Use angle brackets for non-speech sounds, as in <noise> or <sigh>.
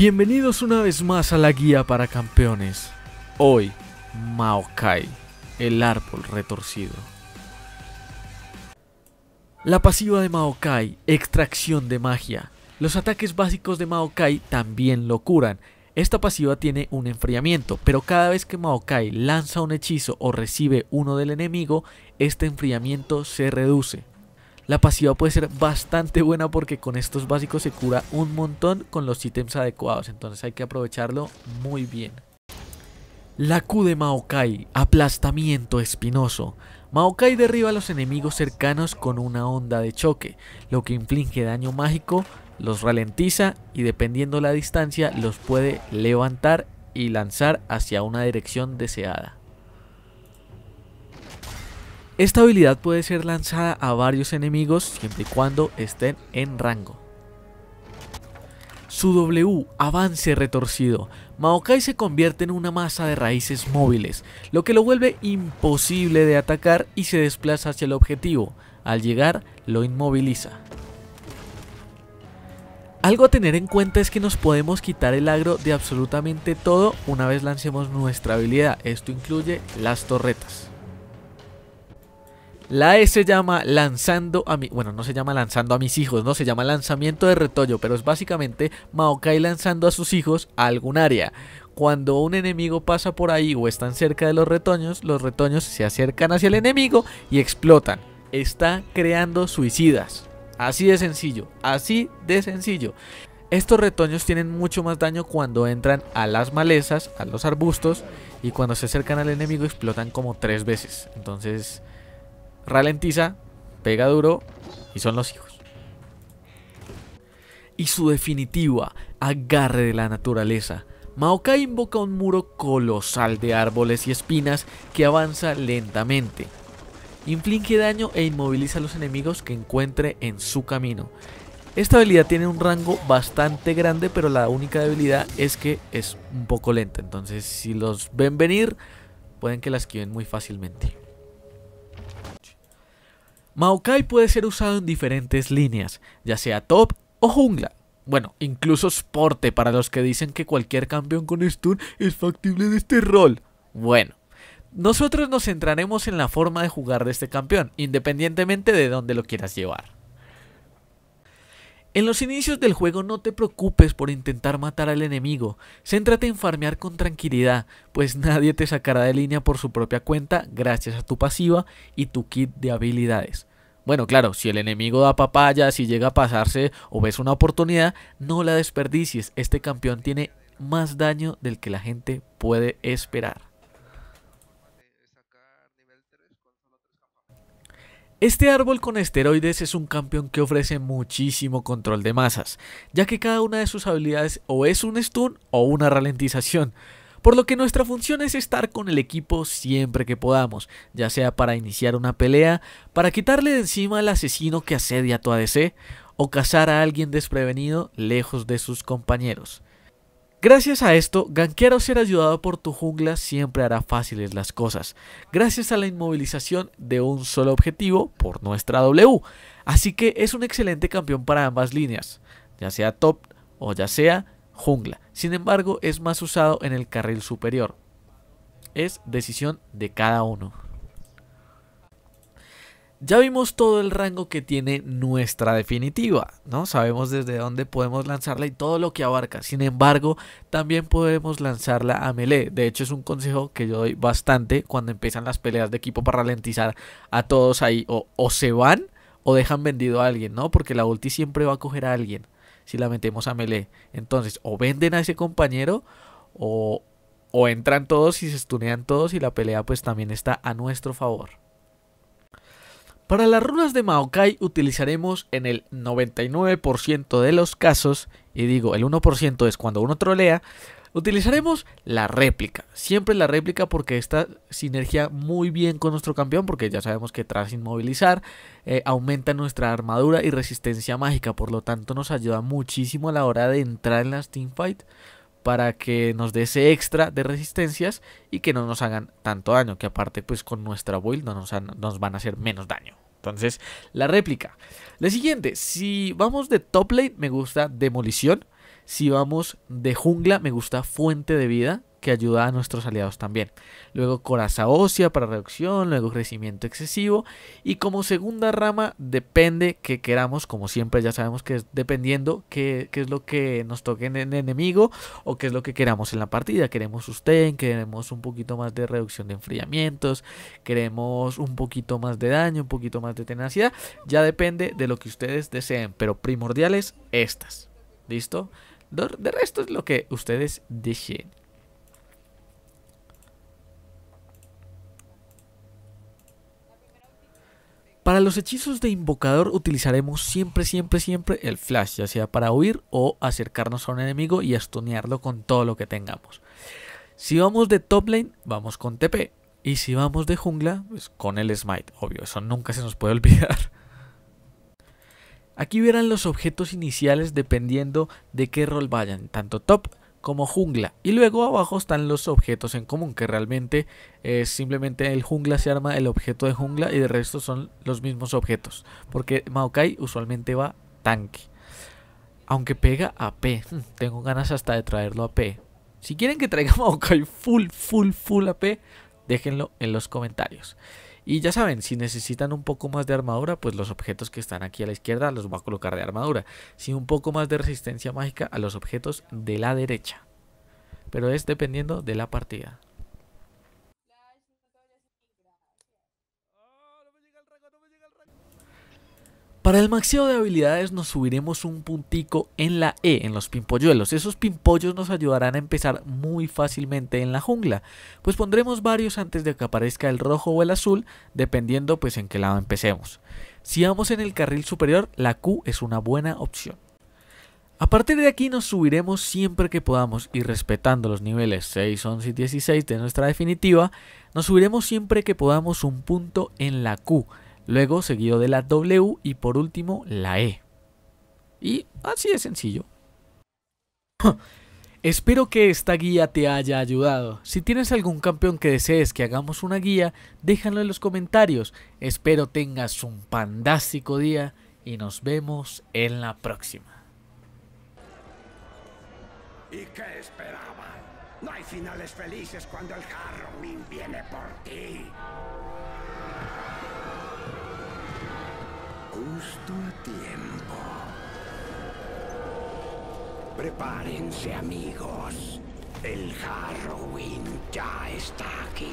Bienvenidos una vez más a la guía para campeones. Hoy, Maokai, el árbol retorcido. La pasiva de Maokai, extracción de magia. Los ataques básicos de Maokai también lo curan. Esta pasiva tiene un enfriamiento, pero cada vez que Maokai lanza un hechizo o recibe uno del enemigo, este enfriamiento se reduce. La pasiva puede ser bastante buena porque con estos básicos se cura un montón con los ítems adecuados. Entonces hay que aprovecharlo muy bien. La Q de Maokai, aplastamiento espinoso. Maokai derriba a los enemigos cercanos con una onda de choque, lo que inflige daño mágico, los ralentiza y dependiendo la distancia los puede levantar y lanzar hacia una dirección deseada. Esta habilidad puede ser lanzada a varios enemigos siempre y cuando estén en rango. Su W, avance retorcido. Maokai se convierte en una masa de raíces móviles, lo que lo vuelve imposible de atacar y se desplaza hacia el objetivo. Al llegar, lo inmoviliza. Algo a tener en cuenta es que nos podemos quitar el agro de absolutamente todo una vez lancemos nuestra habilidad, esto incluye las torretas. La E se llama lanzando a mi... Bueno, no se llama lanzando a mis hijos, no, se llama lanzamiento de retoño, pero es básicamente Maokai lanzando a sus hijos a algún área. Cuando un enemigo pasa por ahí o están cerca de los retoños, los retoños se acercan hacia el enemigo y explotan. Está creando suicidas. Así de sencillo, así de sencillo. Estos retoños tienen mucho más daño cuando entran a las malezas, a los arbustos, y cuando se acercan al enemigo explotan como tres veces. Entonces ralentiza, pega duro y son los hijos. Y su definitiva agarre de la naturaleza. Maokai invoca un muro colosal de árboles y espinas que avanza lentamente. Inflige daño e inmoviliza a los enemigos que encuentre en su camino. Esta habilidad tiene un rango bastante grande, pero la única debilidad es que es un poco lenta. Entonces, si los ven venir, pueden que las esquiven muy fácilmente. Maokai puede ser usado en diferentes líneas, ya sea top o jungla. Bueno, incluso sporte para los que dicen que cualquier campeón con stun es factible de este rol. Bueno, nosotros nos centraremos en la forma de jugar de este campeón, independientemente de dónde lo quieras llevar. En los inicios del juego no te preocupes por intentar matar al enemigo, céntrate en farmear con tranquilidad, pues <laughs> nadie te sacará de línea por su propia cuenta gracias a tu pasiva y tu kit de habilidades. Bueno, claro, si el enemigo da papaya, si llega a pasarse o ves una oportunidad, no la desperdicies. Este campeón tiene más daño del que la gente puede esperar. Este árbol con esteroides es un campeón que ofrece muchísimo control de masas, ya que cada una de sus habilidades o es un stun o una ralentización por lo que nuestra función es estar con el equipo siempre que podamos, ya sea para iniciar una pelea, para quitarle de encima al asesino que asedia a tu ADC, o cazar a alguien desprevenido lejos de sus compañeros. Gracias a esto, gankear o ser ayudado por tu jungla siempre hará fáciles las cosas, gracias a la inmovilización de un solo objetivo por nuestra W, así que es un excelente campeón para ambas líneas, ya sea top o ya sea jungla. Sin embargo, es más usado en el carril superior. Es decisión de cada uno. Ya vimos todo el rango que tiene nuestra definitiva, ¿no? Sabemos desde dónde podemos lanzarla y todo lo que abarca. Sin embargo, también podemos lanzarla a melee. De hecho, es un consejo que yo doy bastante cuando empiezan las peleas de equipo para ralentizar a todos ahí. O, se van o dejan vendido a alguien, ¿no? Porque la ulti siempre va a coger a alguien si la metemos a melee. Entonces, o venden a ese compañero o, o entran todos y se stunean todos y la pelea pues también está a nuestro favor. Para las runas de Maokai utilizaremos en el 99% de los casos, y digo el 1% es cuando uno trolea, Utilizaremos la réplica, siempre la réplica porque esta sinergia muy bien con nuestro campeón porque ya sabemos que tras inmovilizar eh, aumenta nuestra armadura y resistencia mágica, por lo tanto nos ayuda muchísimo a la hora de entrar en las teamfight para que nos dé ese extra de resistencias y que no nos hagan tanto daño, que aparte pues con nuestra build no nos, nos van a hacer menos daño. Entonces, la réplica. La siguiente, si vamos de top lane, me gusta demolición. Si vamos de jungla, me gusta fuente de vida, que ayuda a nuestros aliados también. Luego coraza ósea para reducción, luego crecimiento excesivo. Y como segunda rama, depende que queramos, como siempre ya sabemos que es dependiendo qué, es lo que nos toque en el enemigo o qué es lo que queramos en la partida. Queremos sustain, queremos un poquito más de reducción de enfriamientos, queremos un poquito más de daño, un poquito más de tenacidad. Ya depende de lo que ustedes deseen, pero primordiales estas. ¿Listo? De resto es lo que ustedes deseen. Para los hechizos de invocador utilizaremos siempre, siempre, siempre el flash, ya sea para huir o acercarnos a un enemigo y estunearlo con todo lo que tengamos. Si vamos de top lane, vamos con TP. Y si vamos de jungla, pues con el smite, obvio, eso nunca se nos puede <laughs> olvidar. Aquí verán los objetos iniciales dependiendo de qué rol vayan, tanto top como jungla. Y luego abajo están los objetos en común, que realmente es eh, simplemente el jungla se arma el objeto de jungla y de resto son los mismos objetos. Porque Maokai usualmente va tanque. Aunque pega a P. Hmm, tengo ganas hasta de traerlo a P. Si quieren que traiga <laughs> Maokai full, full, full AP, déjenlo en los comentarios. Y ya saben, si necesitan un poco más de armadura, pues los objetos que están aquí a la izquierda los va a colocar de armadura. Si un poco más de resistencia mágica a los objetos de la derecha. Pero es dependiendo de la partida. Para el maxeo de habilidades nos subiremos un puntico en la E, en los pimpolluelos. Esos pimpollos nos ayudarán a empezar muy fácilmente en la jungla, pues pondremos varios antes de que aparezca el rojo o el azul, dependiendo pues en qué lado empecemos. Si vamos en el carril superior, la Q es una buena opción. A partir de aquí nos subiremos siempre que podamos y respetando los niveles 6, 11 y 16 de nuestra definitiva, nos subiremos siempre que podamos un punto en la Q, luego seguido de la W y por último la E. Y así de sencillo. Espero que esta guía te haya ayudado. Si tienes algún campeón que desees que hagamos una guía, déjalo en los comentarios. Espero tengas un fantástico día y nos vemos en la próxima. ¿Y qué No hay finales felices cuando el viene por ti. justo a tiempo. Prepárense amigos. El Harrowing ya está aquí.